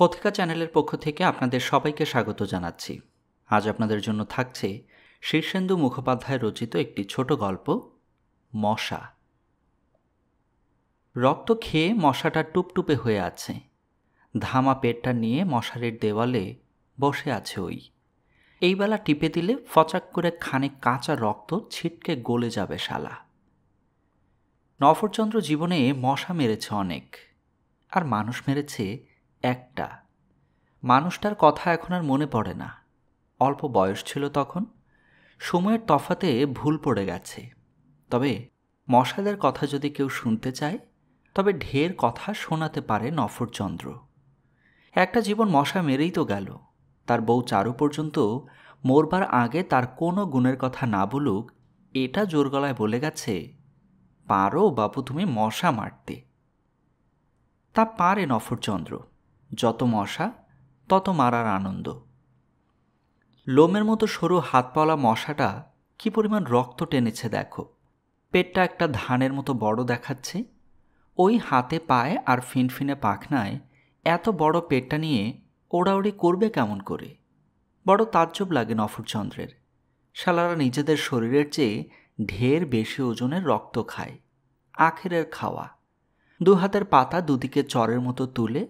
কথিকা চ্যানেলের পক্ষ থেকে আপনাদের সবাইকে স্বাগত জানাচ্ছি আজ আপনাদের জন্য থাকছে শীর্ষেন্দু মুখোপাধ্যায় রচিত একটি ছোট গল্প মশা রক্ত খেয়ে মশাটা টুপটুপে হয়ে আছে ধামা পেটটা নিয়ে মশারির দেওয়ালে বসে আছে ওই এই বেলা টিপে দিলে ফচাক করে খানে কাঁচা রক্ত ছিটকে গলে যাবে শালা নফরচন্দ্র জীবনে মশা মেরেছে অনেক আর মানুষ মেরেছে একটা মানুষটার কথা এখন আর মনে পড়ে না অল্প বয়স ছিল তখন সময়ের তফাতে ভুল পড়ে গেছে তবে মশাদের কথা যদি কেউ শুনতে চায় তবে ঢের কথা শোনাতে পারে নফরচন্দ্র একটা জীবন মশা মেরেই তো গেল তার বউ চারু পর্যন্ত মরবার আগে তার কোনো গুণের কথা না বলুক এটা জোর গলায় বলে গেছে পারো বাপু তুমি মশা মারতে তা পারে নফরচন্দ্র যত মশা তত মারার আনন্দ লোমের মতো সরু হাতপালা মশাটা কি পরিমাণ রক্ত টেনেছে দেখো পেটটা একটা ধানের মতো বড় দেখাচ্ছে ওই হাতে পায়ে আর ফিনফিনে পাখনায় এত বড় পেটটা নিয়ে ওড়াওড়ি করবে কেমন করে বড় তাজ্জব লাগে নফরচন্দ্রের শালারা নিজেদের শরীরের চেয়ে ঢের বেশি ওজনের রক্ত খায় আখেরের খাওয়া দু হাতের পাতা দুদিকে চরের মতো তুলে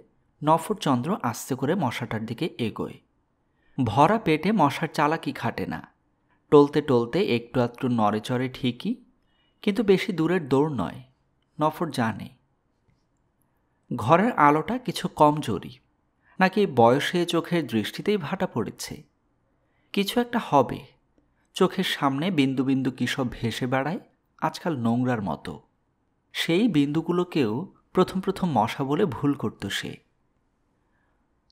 নফরচন্দ্র আস্তে করে মশাটার দিকে এগোয় ভরা পেটে মশার চালাকি খাটে না টলতে টলতে একটু আধটু চড়ে ঠিকই কিন্তু বেশি দূরের দৌড় নয় নফর জানে ঘরের আলোটা কিছু কমজোরি নাকি বয়সে চোখের দৃষ্টিতেই ভাটা পড়েছে কিছু একটা হবে চোখের সামনে বিন্দু বিন্দু কিসব ভেসে বেড়ায় আজকাল নোংরার মতো সেই বিন্দুগুলোকেও প্রথম প্রথম মশা বলে ভুল করত সে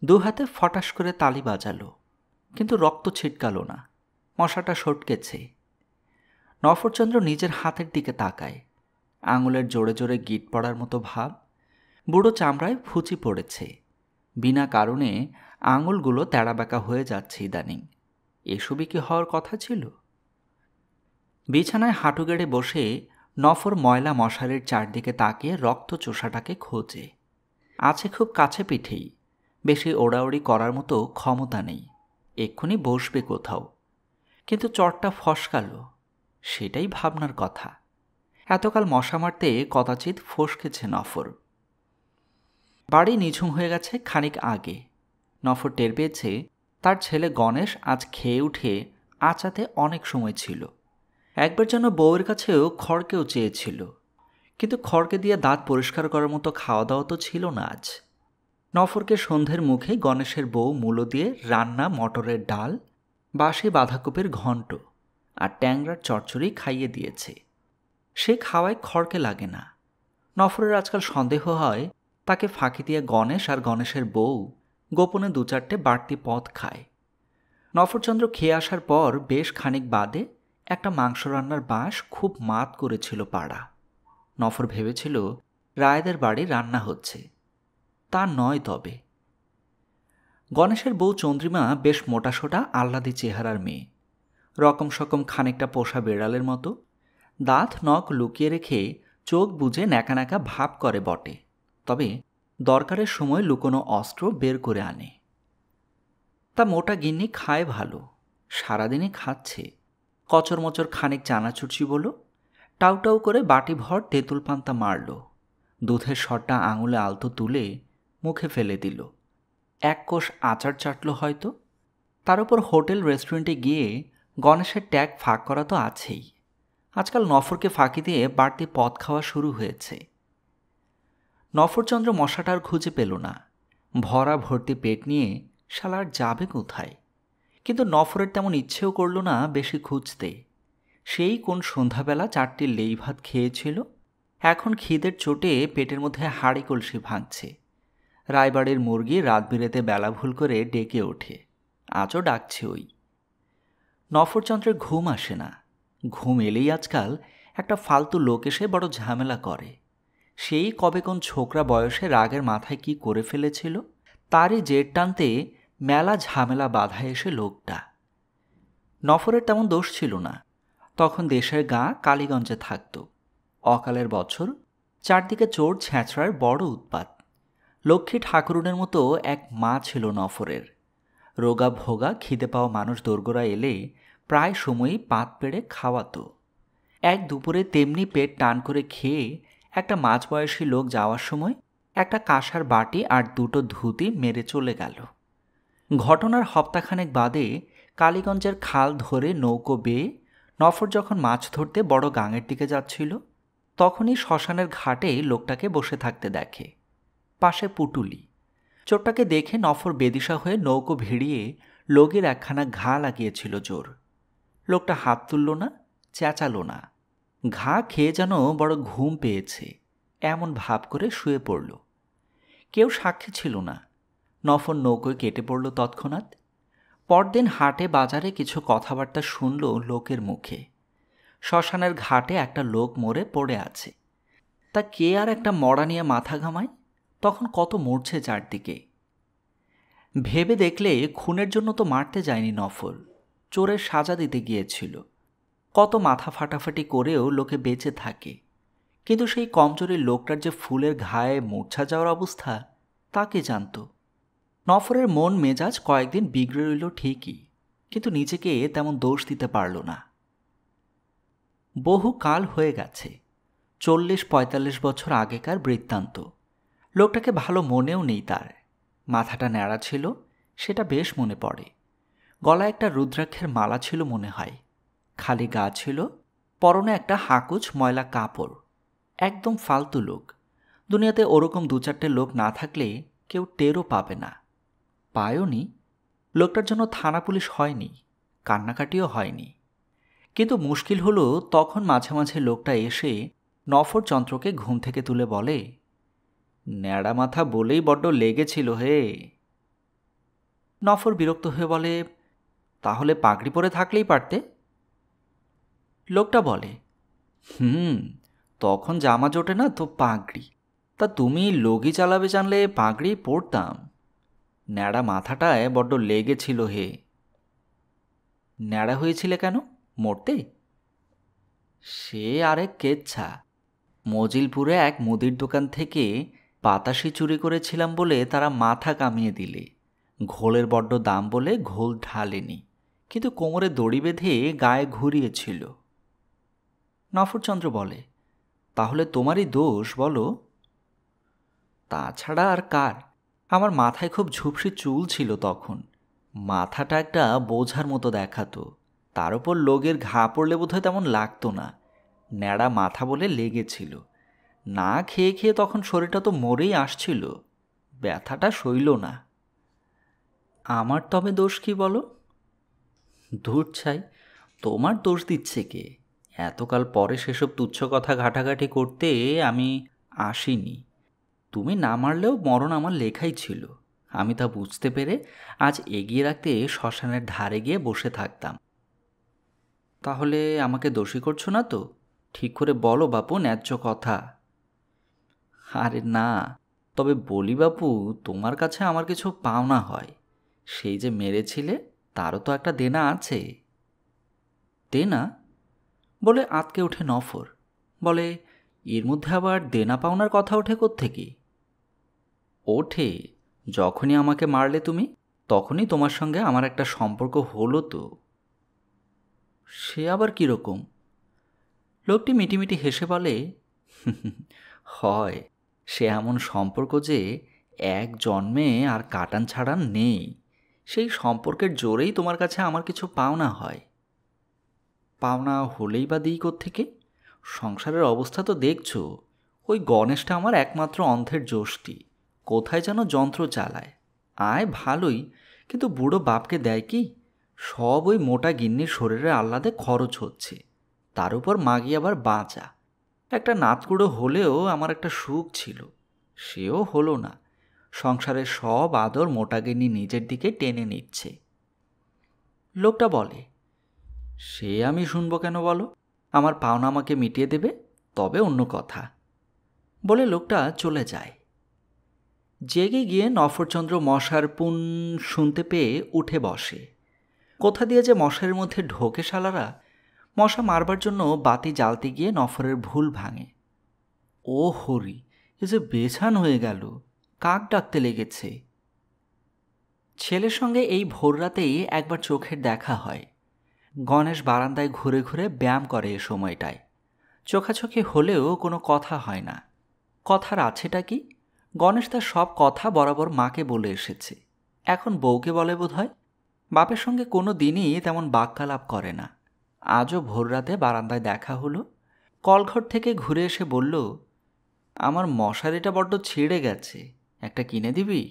দু হাতে ফটাস করে তালি বাজালো কিন্তু রক্ত ছিটকালো না মশাটা সটকেছে নফরচন্দ্র নিজের হাতের দিকে তাকায় আঙুলের জোরে জোরে গিট পড়ার মতো ভাব বুড়ো চামড়ায় ফুচি পড়েছে বিনা কারণে আঙুলগুলো তেড়াবাঁকা হয়ে যাচ্ছে ইদানিং এসবই কি হওয়ার কথা ছিল বিছানায় হাঁটু গেড়ে বসে নফর ময়লা মশারির চারদিকে তাকিয়ে রক্ত চোষাটাকে খোঁজে আছে খুব কাছে পিঠেই বেশি ওড়াওড়ি করার মতো ক্ষমতা নেই এক্ষুনি বসবে কোথাও কিন্তু চটটা ফসকালো সেটাই ভাবনার কথা এতকাল মশা মারতে কদাচিৎ ফসকেছে নফর বাড়ি নিঝুম হয়ে গেছে খানিক আগে নফর টের পেয়েছে তার ছেলে গণেশ আজ খেয়ে উঠে আচাতে অনেক সময় ছিল একবার যেন বউয়ের কাছেও খড়কেও চেয়েছিল কিন্তু খড়কে দিয়ে দাঁত পরিষ্কার করার মতো খাওয়া দাওয়া তো ছিল না আজ নফরকে সন্ধ্যের মুখে গণেশের বউ মূলো দিয়ে রান্না মটরের ডাল বাসে বাঁধাকপির ঘণ্ট আর ট্যাংরার চচ্চড়ি খাইয়ে দিয়েছে সে খাওয়ায় খড়কে লাগে না নফরের আজকাল সন্দেহ হয় তাকে ফাঁকি দিয়ে গণেশ আর গণেশের বউ গোপনে দু চারটে বাড়তি পথ খায় নফরচন্দ্র খেয়ে আসার পর বেশ খানিক বাদে একটা মাংস রান্নার বাঁশ খুব মাত করেছিল পাড়া নফর ভেবেছিল রায়দের বাড়ি রান্না হচ্ছে তা নয় তবে গণেশের বউ চন্দ্রিমা বেশ মোটাসোটা আহ্লাদি চেহারার মেয়ে রকম সকম খানিকটা পোষা বেড়ালের মতো দাঁত নখ লুকিয়ে রেখে চোখ বুঝে ন্যাকা ভাব করে বটে তবে দরকারের সময় লুকোনো অস্ত্র বের করে আনে তা মোটা গিন্নি খায় ভালো সারাদিনই খাচ্ছে কচর মচর খানিক চানাচুরছি বলো টাউটাউ করে বাটি ভর তেঁতুল পান্তা মারল দুধের শটটা আঙুলে আলতো তুলে মুখে ফেলে দিল এক কোষ আচার চাটল হয়তো তার উপর হোটেল রেস্টুরেন্টে গিয়ে গণেশের ট্যাগ ফাঁক করা তো আছেই আজকাল নফরকে ফাঁকি দিয়ে বাড়তি পথ খাওয়া শুরু হয়েছে নফরচন্দ্র মশাটা আর খুঁজে পেল না ভরা ভর্তি পেট নিয়ে শালার যাবে কোথায় কিন্তু নফরের তেমন ইচ্ছেও করল না বেশি খুঁজতে সেই কোন সন্ধ্যাবেলা চারটি লেই ভাত খেয়েছিল এখন খিদের চোটে পেটের মধ্যে হাড়ি কলসি ভাঙছে রায়বাড়ির মুরগি রাত বিরেতে বেলা ভুল করে ডেকে ওঠে আজও ডাকছে ওই নফরচন্দ্রের ঘুম আসে না ঘুম এলেই আজকাল একটা ফালতু লোক এসে বড় ঝামেলা করে সেই কবে কোন ছোকরা বয়সে রাগের মাথায় কি করে ফেলেছিল তারই জের টানতে মেলা ঝামেলা বাধায় এসে লোকটা নফরের তেমন দোষ ছিল না তখন দেশের গা কালীগঞ্জে থাকত অকালের বছর চারদিকে চোর ছেঁচড়ার বড় উৎপাত লক্ষ্মী ঠাকুরনের মতো এক মা ছিল নফরের রোগা ভোগা খিদে পাওয়া মানুষ দোরগোড়া এলে প্রায় সময়ই পাত পেড়ে খাওয়াতো এক দুপুরে তেমনি পেট টান করে খেয়ে একটা মাঝবয়সী লোক যাওয়ার সময় একটা কাঁসার বাটি আর দুটো ধুতি মেরে চলে গেল ঘটনার হপ্তাখানেক বাদে কালীগঞ্জের খাল ধরে নৌকো বেয়ে নফর যখন মাছ ধরতে বড় গাঙের দিকে যাচ্ছিল তখনই শ্মশানের ঘাটে লোকটাকে বসে থাকতে দেখে পাশে পুটুলি চোরটাকে দেখে নফর বেদিশা হয়ে নৌকো ভিড়িয়ে লোকের একখানা ঘা লাগিয়েছিল জোর লোকটা হাত তুলল না চেঁচালো না ঘা খেয়ে যেন বড় ঘুম পেয়েছে এমন ভাব করে শুয়ে পড়ল কেউ সাক্ষী ছিল না নফর নৌকোয় কেটে পড়ল তৎক্ষণাৎ পরদিন হাটে বাজারে কিছু কথাবার্তা শুনল লোকের মুখে শ্মশানের ঘাটে একটা লোক মরে পড়ে আছে তা কে আর একটা মরা নিয়ে মাথা ঘামায় তখন কত মরছে চারদিকে ভেবে দেখলে খুনের জন্য তো মারতে যায়নি নফল চোরের সাজা দিতে গিয়েছিল কত মাথা ফাটাফাটি করেও লোকে বেঁচে থাকে কিন্তু সেই কমজোরি লোকটার যে ফুলের ঘায়ে মূর্ছা যাওয়ার অবস্থা তাকে জানত নফরের মন মেজাজ কয়েকদিন বিগড়ে রইল ঠিকই কিন্তু নিজেকে তেমন দোষ দিতে পারল না বহু কাল হয়ে গেছে চল্লিশ পঁয়তাল্লিশ বছর আগেকার বৃত্তান্ত লোকটাকে ভালো মনেও নেই তার মাথাটা ন্যাড়া ছিল সেটা বেশ মনে পড়ে গলায় একটা রুদ্রাক্ষের মালা ছিল মনে হয় খালি গা ছিল পরনে একটা হাকুচ ময়লা কাপড় একদম ফালতু লোক দুনিয়াতে ওরকম দু চারটে লোক না থাকলে কেউ টেরও পাবে না পায়ওনি লোকটার জন্য থানা পুলিশ হয়নি কান্নাকাটিও হয়নি কিন্তু মুশকিল হলো তখন মাঝে মাঝে লোকটা এসে নফর যন্ত্রকে ঘুম থেকে তুলে বলে ন্যাড়া মাথা বলেই বড্ড লেগেছিল হে নফর বিরক্ত হয়ে বলে তাহলে পাগড়ি পরে থাকলেই পারতে লোকটা বলে হুম তখন জামা জোটে না তো পাগড়ি তা তুমি লগি চালাবে জানলে পাগড়ি পরতাম ন্যাড়া মাথাটায় বড্ড লেগেছিল হে ন্যাড়া হয়েছিলে কেন মরতে সে আরেক কেচ্ছা মজিলপুরে এক মুদির দোকান থেকে বাতাসে চুরি করেছিলাম বলে তারা মাথা কামিয়ে দিলে ঘোলের বড্ড দাম বলে ঘোল ঢালেনি কিন্তু কোমরে দড়ি বেঁধে গায়ে ঘুরিয়েছিল নফরচন্দ্র বলে তাহলে তোমারই দোষ বলো তাছাড়া আর কার আমার মাথায় খুব ঝুপসি চুল ছিল তখন মাথাটা একটা বোঝার মতো দেখাতো তার উপর লোকের ঘা পড়লে বোধহয় তেমন লাগতো না ন্যাড়া মাথা বলে লেগেছিল না খেয়ে খেয়ে তখন শরীরটা তো মরেই আসছিল ব্যথাটা সইল না আমার তবে দোষ কি বলো ধূর ছাই তোমার দোষ দিচ্ছে কে এতকাল পরে সেসব তুচ্ছ কথা ঘাটাঘাটি করতে আমি আসিনি তুমি না মারলেও মরণ আমার লেখাই ছিল আমি তা বুঝতে পেরে আজ এগিয়ে রাখতে শ্মশানের ধারে গিয়ে বসে থাকতাম তাহলে আমাকে দোষী করছো না তো ঠিক করে বলো বাপু ন্যায্য কথা আরে না তবে বলি বাপু তোমার কাছে আমার কিছু পাওনা হয় সেই যে মেরেছিলে তারও তো একটা দেনা আছে দেনা বলে আতকে ওঠে নফর বলে এর মধ্যে আবার দেনা পাওনার কথা ওঠে কোত্থেকে ওঠে যখনই আমাকে মারলে তুমি তখনই তোমার সঙ্গে আমার একটা সম্পর্ক হলো তো সে আবার কীরকম লোকটি মিটিমিটি হেসে বলে হয় সে এমন সম্পর্ক যে এক জন্মে আর কাটান ছাড়ান নেই সেই সম্পর্কের জোরেই তোমার কাছে আমার কিছু পাওনা হয় পাওনা হলেই বা দিই থেকে সংসারের অবস্থা তো দেখছো ওই গণেশটা আমার একমাত্র অন্ধের জোষ্টি কোথায় যেন যন্ত্র চালায় আয় ভালোই কিন্তু বুড়ো বাপকে দেয় কি সব ওই মোটা গিন্নির শরীরে আহ্লাদে খরচ হচ্ছে তার উপর মাগি আবার বাঁচা একটা নাতকুড়ো হলেও আমার একটা সুখ ছিল সেও হলো না সংসারের সব আদর মোটাগেনি নিজের দিকে টেনে নিচ্ছে লোকটা বলে সে আমি শুনবো কেন বলো আমার পাওনা আমাকে মিটিয়ে দেবে তবে অন্য কথা বলে লোকটা চলে যায় জেগে গিয়ে নফরচন্দ্র মশার পুন শুনতে পেয়ে উঠে বসে কোথা দিয়ে যে মশারের মধ্যে ঢোকে শালারা মশা মারবার জন্য বাতি জ্বালতে গিয়ে নফরের ভুল ভাঙে ও হরি এ যে বেছান হয়ে গেল কাক ডাকতে লেগেছে ছেলের সঙ্গে এই ভোর রাতেই একবার চোখের দেখা হয় গণেশ বারান্দায় ঘুরে ঘুরে ব্যায়াম করে এ সময়টায় চোখাচোখি হলেও কোনো কথা হয় না কথার আছেটা কি গণেশ তার সব কথা বরাবর মাকে বলে এসেছে এখন বউকে বলে বোধ হয় বাপের সঙ্গে কোনো দিনই তেমন বাক্যালাপ করে না আজও ভোররাতে বারান্দায় দেখা হলো কলঘর থেকে ঘুরে এসে বলল আমার মশারিটা বড্ড ছিঁড়ে গেছে একটা কিনে দিবি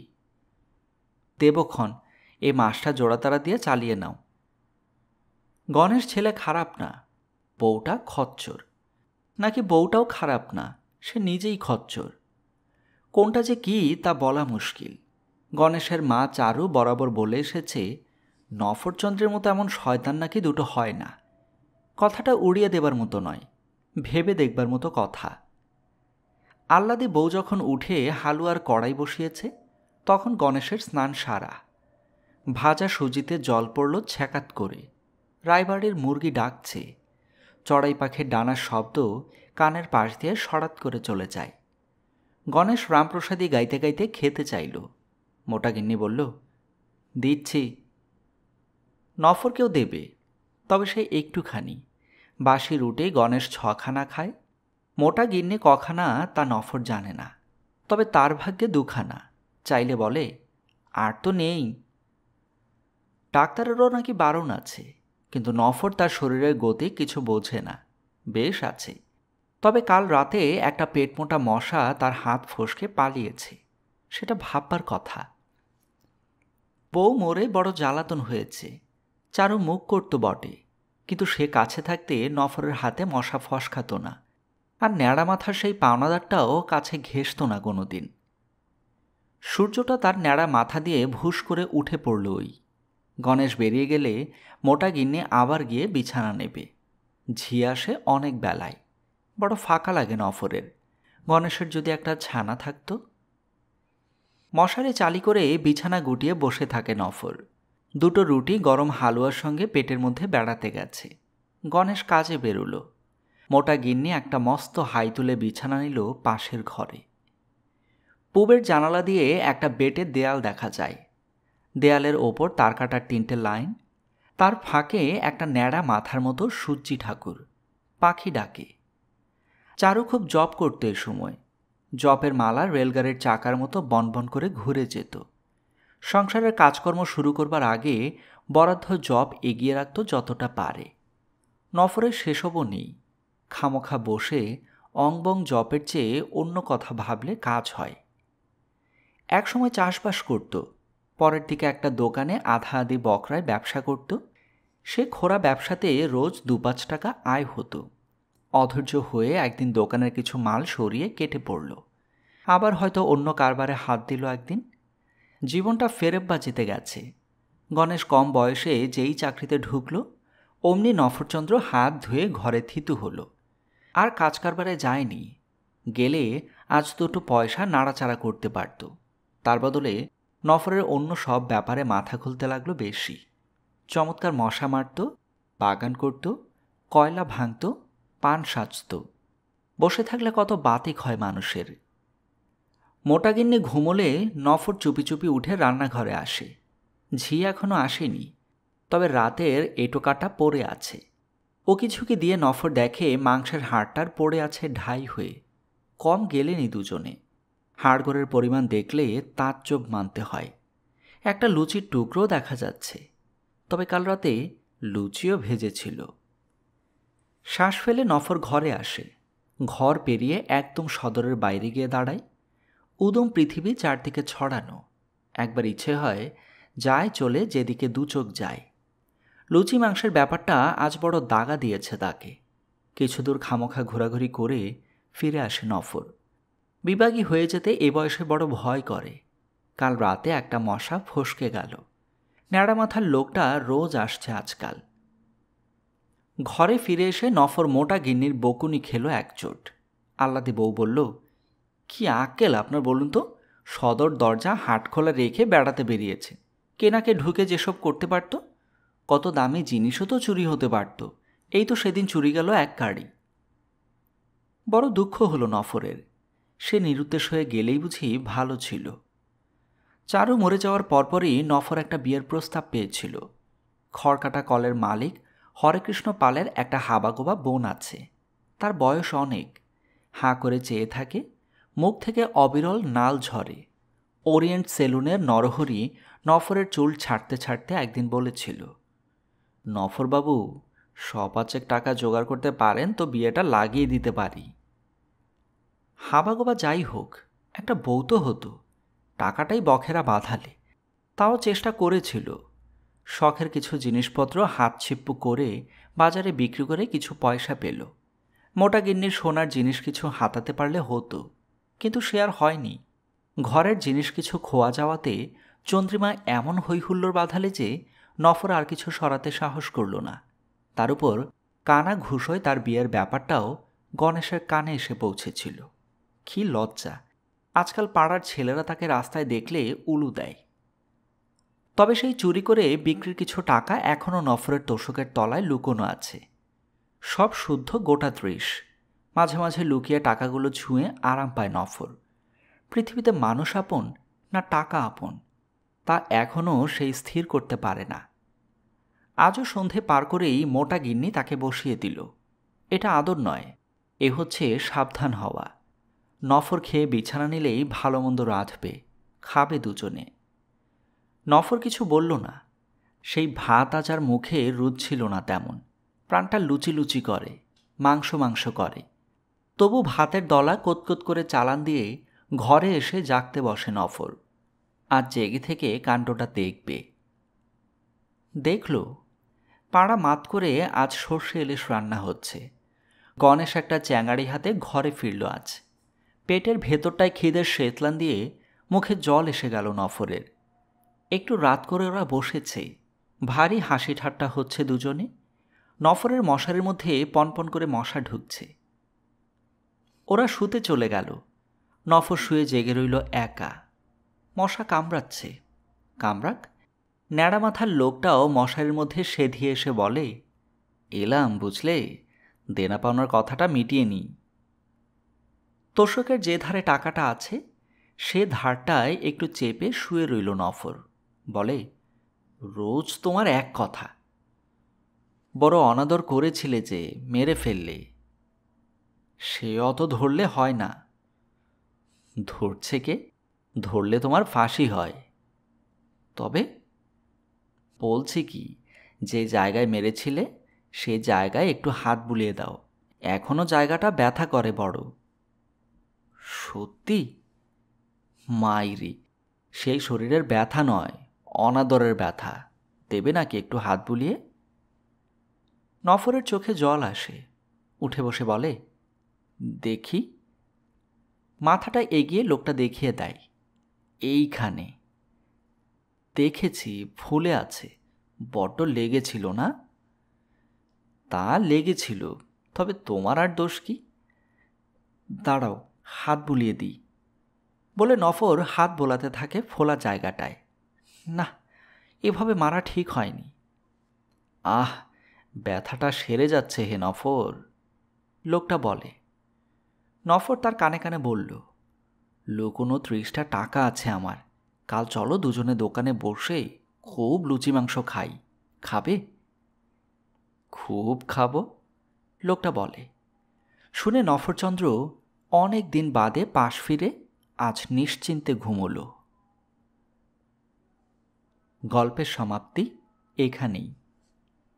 দেবক্ষণ এ মাসটা জোড়াতাড়া দিয়ে চালিয়ে নাও গণেশ ছেলে খারাপ না বউটা খচ্চর নাকি বউটাও খারাপ না সে নিজেই খচ্চর কোনটা যে কি তা বলা মুশকিল গণেশের মা চারু বরাবর বলে এসেছে নফরচন্দ্রের মতো এমন শয়তান নাকি দুটো হয় না কথাটা উড়িয়ে দেবার মতো নয় ভেবে দেখবার মতো কথা আল্লাদে বউ যখন উঠে হালুয়ার কড়াই বসিয়েছে তখন গণেশের স্নান সারা ভাজা সুজিতে জল পড়ল ছ্যাকাত করে রায়বাড়ির মুরগি ডাকছে চড়াই পাখির ডানার শব্দ কানের পাশ দিয়ে সরাত করে চলে যায় গণেশ রামপ্রসাদী গাইতে গাইতে খেতে চাইল মোটা গিন্নি বলল দিচ্ছি নফরকেও দেবে তবে সে একটুখানি বাসি রুটে গণেশ ছখানা খায় মোটা গিন্নি কখানা তা নফর জানে না তবে তার ভাগ্যে দুখানা চাইলে বলে আর তো নেই ডাক্তারেরও নাকি বারণ আছে কিন্তু নফর তার শরীরের গতি কিছু বোঝে না বেশ আছে তবে কাল রাতে একটা পেটমোটা মশা তার হাত ফসকে পালিয়েছে সেটা ভাববার কথা বউ মোরে বড় জ্বালাতন হয়েছে চারু মুখ করতো বটে কিন্তু সে কাছে থাকতে নফরের হাতে মশা ফসকাত না আর ন্যাড়া মাথার সেই পাওনাদারটাও কাছে ঘেসত না কোনো দিন সূর্যটা তার ন্যাড়া মাথা দিয়ে ভুস করে উঠে পড়ল ওই গণেশ বেরিয়ে গেলে মোটা গিন্নে আবার গিয়ে বিছানা নেবে ঝি আসে অনেক বেলায় বড় ফাঁকা লাগে নফরের গণেশের যদি একটা ছানা থাকতো মশারে চালি করে বিছানা গুটিয়ে বসে থাকে নফর দুটো রুটি গরম হালুয়ার সঙ্গে পেটের মধ্যে বেড়াতে গেছে গণেশ কাজে বেরোলো মোটা গিন্নি একটা মস্ত হাই তুলে বিছানা নিল পাশের ঘরে পুবের জানালা দিয়ে একটা বেটের দেয়াল দেখা যায় দেয়ালের ওপর তারকাটার তিনটে লাইন তার ফাঁকে একটা ন্যাড়া মাথার মতো সূর্যি ঠাকুর পাখি ডাকে চারু খুব জব করতে এ সময় জপের মালা রেলগাড়ির চাকার মতো বনবন করে ঘুরে যেত সংসারের কাজকর্ম শুরু করবার আগে বরাদ্দ জব এগিয়ে রাখত যতটা পারে নফরের সেসবও নেই খামোখা বসে অংবং জপের চেয়ে অন্য কথা ভাবলে কাজ হয় একসময় চাষবাস করত পরের দিকে একটা দোকানে আধা আধি বকরায় ব্যবসা করত সে খোরা ব্যবসাতে রোজ দু পাঁচ টাকা আয় হতো অধৈর্য হয়ে একদিন দোকানের কিছু মাল সরিয়ে কেটে পড়ল আবার হয়তো অন্য কারবারে হাত দিল একদিন জীবনটা বা জিতে গেছে গণেশ কম বয়সে যেই চাকরিতে ঢুকলো অমনি নফরচন্দ্র হাত ধুয়ে ঘরে থিতু হল আর কাজ কারবারে যায়নি গেলে আজ দুটো পয়সা নাড়াচাড়া করতে পারত তার বদলে নফরের অন্য সব ব্যাপারে মাথা খুলতে লাগলো বেশি চমৎকার মশা মারত বাগান করত কয়লা ভাঙত পান সাজত বসে থাকলে কত বাতিক হয় মানুষের মোটা ঘুমোলে নফর চুপি চুপি উঠে রান্নাঘরে আসে ঝি এখনও আসেনি তবে রাতের এটোকাটা পড়ে আছে ও কিছুকে দিয়ে নফর দেখে মাংসের হাড়টার পড়ে আছে ঢাই হয়ে কম গেলেনি দুজনে হাড়গড়ের পরিমাণ দেখলে চোখ মানতে হয় একটা লুচির টুকরো দেখা যাচ্ছে তবে কাল রাতে লুচিও ভেজেছিল শ্বাস ফেলে নফর ঘরে আসে ঘর পেরিয়ে একদম সদরের বাইরে গিয়ে দাঁড়ায় উদম পৃথিবী চারদিকে ছড়ানো একবার ইচ্ছে হয় যায় চলে যেদিকে দু চোখ যায় লুচি মাংসের ব্যাপারটা আজ বড় দাগা দিয়েছে তাকে কিছুদূর খামোখা ঘোরাঘুরি করে ফিরে আসে নফর বিবাগী হয়ে যেতে এ বয়সে বড় ভয় করে কাল রাতে একটা মশা ফসকে গেল ন্যাড়া মাথার লোকটা রোজ আসছে আজকাল ঘরে ফিরে এসে নফর মোটা গিন্নির বকুনি খেলো একচোট আল্লাদি বউ বলল কি আকেল আপনার বলুন তো সদর দরজা হাট খোলা রেখে বেড়াতে বেরিয়েছে কেনাকে ঢুকে যেসব করতে পারত কত দামি জিনিসও তো চুরি হতে পারত এই তো সেদিন চুরি গেল এক গাড়ি বড় দুঃখ হলো নফরের সে নিরুদ্দেশ হয়ে গেলেই বুঝি ভালো ছিল চারু মরে যাওয়ার পরপরই নফর একটা বিয়ের প্রস্তাব পেয়েছিল খড়কাটা কলের মালিক হরেকৃষ্ণ পালের একটা হাবাগোবা বোন আছে তার বয়স অনেক হাঁ করে চেয়ে থাকে মুখ থেকে অবিরল নাল ঝরে ওরিয়েন্ট সেলুনের নরহরি নফরের চুল ছাড়তে ছাড়তে একদিন বলেছিল নফরবাবু সপাচেক টাকা জোগাড় করতে পারেন তো বিয়েটা লাগিয়ে দিতে পারি হাবাগোবা যাই হোক একটা বউ তো হতো টাকাটাই বখেরা বাঁধালে তাও চেষ্টা করেছিল শখের কিছু জিনিসপত্র হাত ছিপ্পু করে বাজারে বিক্রি করে কিছু পয়সা পেল মোটা গিন্নির সোনার জিনিস কিছু হাতাতে পারলে হতো কিন্তু সে আর হয়নি ঘরের জিনিস কিছু খোয়া যাওয়াতে চন্দ্রিমা এমন হৈহুল্লোর বাঁধালে যে নফর আর কিছু সরাতে সাহস করল না তার উপর কানা ঘুষোয় তার বিয়ের ব্যাপারটাও গণেশের কানে এসে পৌঁছেছিল কি লজ্জা আজকাল পাড়ার ছেলেরা তাকে রাস্তায় দেখলে উলু দেয় তবে সেই চুরি করে বিক্রির কিছু টাকা এখনও নফরের তোষকের তলায় লুকোনো আছে সব শুদ্ধ গোটা ত্রিশ মাঝে মাঝে লুকিয়ে টাকাগুলো ছুঁয়ে আরাম পায় নফর পৃথিবীতে মানুষ আপন না টাকা আপন তা এখনও সেই স্থির করতে পারে না আজও সন্ধে পার করেই মোটা গিন্নি তাকে বসিয়ে দিল এটা আদর নয় এ হচ্ছে সাবধান হওয়া নফর খেয়ে বিছানা নিলেই ভালো মন্দ রাঁধবে খাবে দুজনে নফর কিছু বলল না সেই ভাত আজার মুখে রুদ ছিল না তেমন প্রাণটা লুচি লুচি করে মাংস মাংস করে তবু ভাতের দলা কোতকোত করে চালান দিয়ে ঘরে এসে জাগতে বসে নফর আর জেগে থেকে কাণ্ডটা দেখবে দেখল পাড়া মাত করে আজ সর্ষে ইলিশ রান্না হচ্ছে গণেশ একটা চ্যাঙাড়ি হাতে ঘরে ফিরল আজ পেটের ভেতরটায় খিদের শেতলান দিয়ে মুখে জল এসে গেল নফরের একটু রাত করে ওরা বসেছে ভারী হাসি ঠাট্টা হচ্ছে দুজনে নফরের মশারের মধ্যে পনপন করে মশা ঢুকছে ওরা শুতে চলে গেল নফর শুয়ে জেগে রইল একা মশা কামড়াচ্ছে কামড়াক ন্যাড়া মাথার লোকটাও মশারির মধ্যে সেধিয়ে এসে বলে এলাম বুঝলে দেনা পাওনার কথাটা মিটিয়ে নিই তোষকের যে ধারে টাকাটা আছে সে ধারটায় একটু চেপে শুয়ে রইল নফর বলে রোজ তোমার এক কথা বড় অনাদর করেছিলে যে মেরে ফেললে সে অত ধরলে হয় না ধরছে কে ধরলে তোমার ফাঁসি হয় তবে বলছি কি যে জায়গায় মেরেছিলে সে জায়গায় একটু হাত বুলিয়ে দাও এখনও জায়গাটা ব্যথা করে বড় সত্যি মাইরি সেই শরীরের ব্যথা নয় অনাদরের ব্যথা দেবে নাকি একটু হাত বুলিয়ে নফরের চোখে জল আসে উঠে বসে বলে দেখি মাথাটা এগিয়ে লোকটা দেখিয়ে দেয় এইখানে দেখেছি ফুলে আছে বড্ড লেগেছিল না তা লেগেছিল তবে তোমার আর দোষ কি দাঁড়াও হাত বুলিয়ে দিই বলে নফর হাত বোলাতে থাকে ফোলা জায়গাটায় না এভাবে মারা ঠিক হয়নি আহ ব্যথাটা সেরে যাচ্ছে হে নফর লোকটা বলে নফর তার কানে কানে বলল লুকোনো ত্রিশটা টাকা আছে আমার কাল চলো দুজনে দোকানে বসে খুব লুচি মাংস খাই খাবে খুব খাবো লোকটা বলে শুনে নফরচন্দ্র অনেক দিন বাদে পাশ ফিরে আজ নিশ্চিন্তে ঘুমলো গল্পের সমাপ্তি এখানেই